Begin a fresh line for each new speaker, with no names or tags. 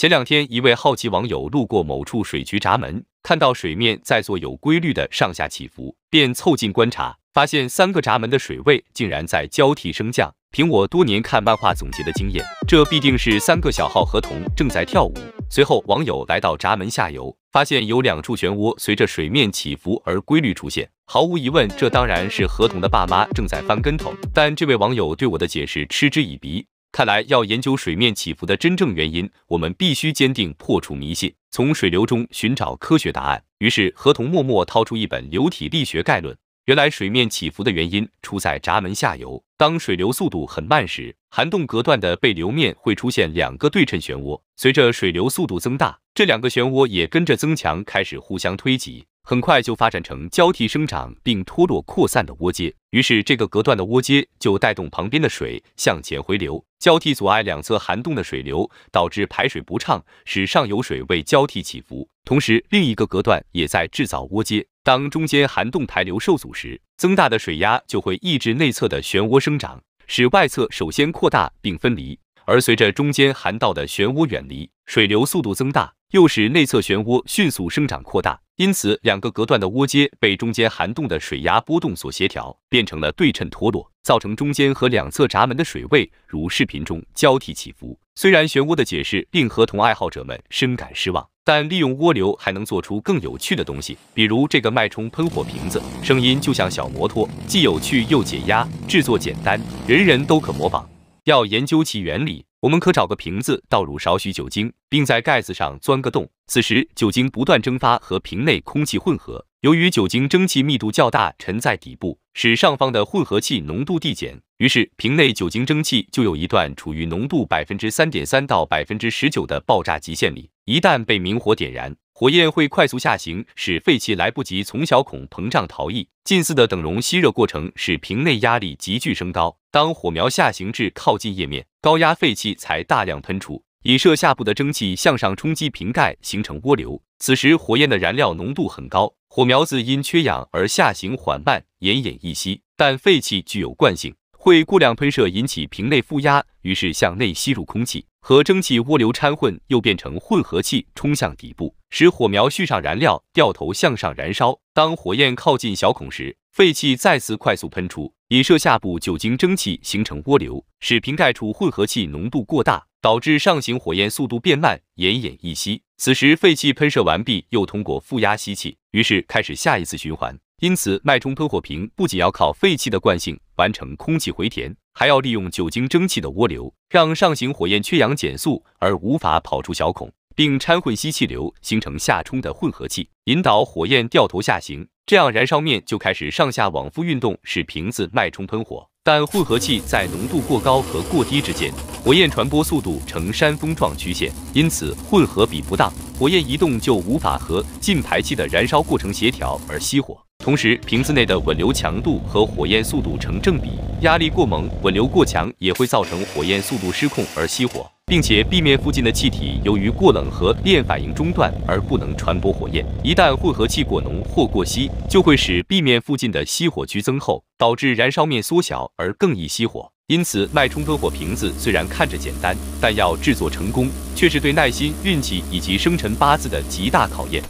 前两天，一位好奇网友路过某处水渠闸门，看到水面在做有规律的上下起伏，便凑近观察，发现三个闸门的水位竟然在交替升降。凭我多年看漫画总结的经验，这必定是三个小号河童正在跳舞。随后，网友来到闸门下游，发现有两处漩涡随着水面起伏而规律出现。毫无疑问，这当然是河童的爸妈正在翻跟头。但这位网友对我的解释嗤之以鼻。看来要研究水面起伏的真正原因，我们必须坚定破除迷信，从水流中寻找科学答案。于是，河童默默掏出一本《流体力学概论》。原来，水面起伏的原因出在闸门下游。当水流速度很慢时，涵洞隔断的背流面会出现两个对称漩涡。随着水流速度增大，这两个漩涡也跟着增强，开始互相推挤。很快就发展成交替生长并脱落扩散的涡街，于是这个隔断的涡街就带动旁边的水向前回流，交替阻碍两侧涵洞的水流，导致排水不畅，使上游水位交替起伏。同时，另一个隔断也在制造涡街。当中间涵洞排流受阻时，增大的水压就会抑制内侧的漩涡生长，使外侧首先扩大并分离。而随着中间涵道的漩涡远离，水流速度增大。又使内侧漩涡迅速生长扩大，因此两个隔断的涡街被中间涵洞的水压波动所协调，变成了对称脱落，造成中间和两侧闸门的水位如视频中交替起伏。虽然漩涡的解释令河童爱好者们深感失望，但利用涡流还能做出更有趣的东西，比如这个脉冲喷火瓶子，声音就像小摩托，既有趣又解压，制作简单，人人都可模仿。要研究其原理。我们可找个瓶子，倒入少许酒精，并在盖子上钻个洞。此时，酒精不断蒸发和瓶内空气混合。由于酒精蒸汽密度较大，沉在底部，使上方的混合气浓度递减。于是瓶内酒精蒸汽就有一段处于浓度百分之三点三到百分之十九的爆炸极限里，一旦被明火点燃，火焰会快速下行，使废气来不及从小孔膨胀逃逸。近似的等容吸热过程使瓶内压力急剧升高。当火苗下行至靠近液面，高压废气才大量喷出，以射下部的蒸汽向上冲击瓶盖，形成涡流。此时火焰的燃料浓度很高，火苗子因缺氧而下行缓慢，奄奄一息。但废气具有惯性。会过量喷射，引起瓶内负压，于是向内吸入空气和蒸汽涡流掺混，又变成混合气冲向底部，使火苗续上燃料，掉头向上燃烧。当火焰靠近小孔时，废气再次快速喷出，以射下部酒精蒸汽形成涡流，使瓶盖处混合气浓度过大，导致上行火焰速度变慢，奄奄一息。此时废气喷射完毕，又通过负压吸气，于是开始下一次循环。因此，脉冲喷火瓶不仅要靠废气的惯性。完成空气回填，还要利用酒精蒸汽的涡流，让上行火焰缺氧减速而无法跑出小孔，并掺混吸气流形成下冲的混合气，引导火焰掉头下行，这样燃烧面就开始上下往复运动，使瓶子脉冲喷火。但混合气在浓度过高和过低之间，火焰传播速度呈山峰状曲线，因此混合比不当，火焰移动就无法和进排气的燃烧过程协调而熄火。同时，瓶子内的稳流强度和火焰速度成正比，压力过猛，稳流过强也会造成火焰速度失控而熄火，并且壁面附近的气体由于过冷和链反应中断而不能传播火焰。一旦混合气过浓或过稀，就会使壁面附近的熄火区增厚，导致燃烧面缩小而更易熄火。因此，脉冲喷火瓶子虽然看着简单，但要制作成功，却是对耐心、运气以及生辰八字的极大考验。